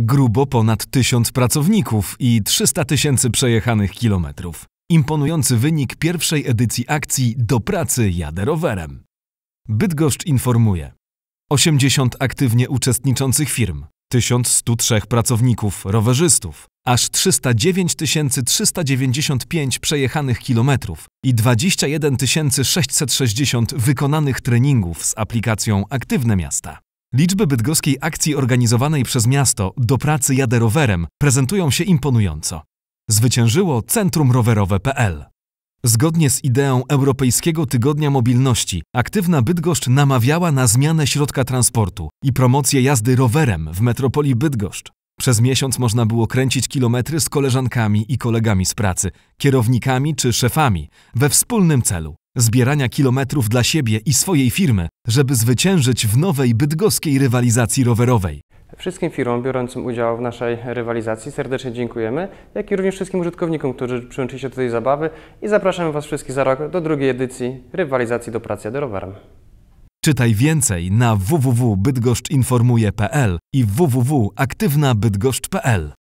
grubo ponad 1000 pracowników i 300 tysięcy przejechanych kilometrów. Imponujący wynik pierwszej edycji akcji Do pracy jadę rowerem. Bydgoszcz informuje. 80 aktywnie uczestniczących firm, 1103 pracowników, rowerzystów, aż 309 395 przejechanych kilometrów i 21 660 wykonanych treningów z aplikacją Aktywne Miasta. Liczby bydgoskiej akcji organizowanej przez miasto Do pracy jadę rowerem prezentują się imponująco. Zwyciężyło Centrum Rowerowe.pl. Zgodnie z ideą Europejskiego Tygodnia Mobilności, aktywna Bydgoszcz namawiała na zmianę środka transportu i promocję jazdy rowerem w metropolii Bydgoszcz. Przez miesiąc można było kręcić kilometry z koleżankami i kolegami z pracy, kierownikami czy szefami we wspólnym celu zbierania kilometrów dla siebie i swojej firmy, żeby zwyciężyć w nowej bydgoskiej rywalizacji rowerowej. Wszystkim firmom biorącym udział w naszej rywalizacji serdecznie dziękujemy, jak i również wszystkim użytkownikom, którzy przyłączyli się do tej zabawy i zapraszamy Was wszystkich za rok do drugiej edycji rywalizacji do pracy do rowerem. Czytaj więcej na www.bydgoszczinformuje.pl i www.aktywnabydgoszcz.pl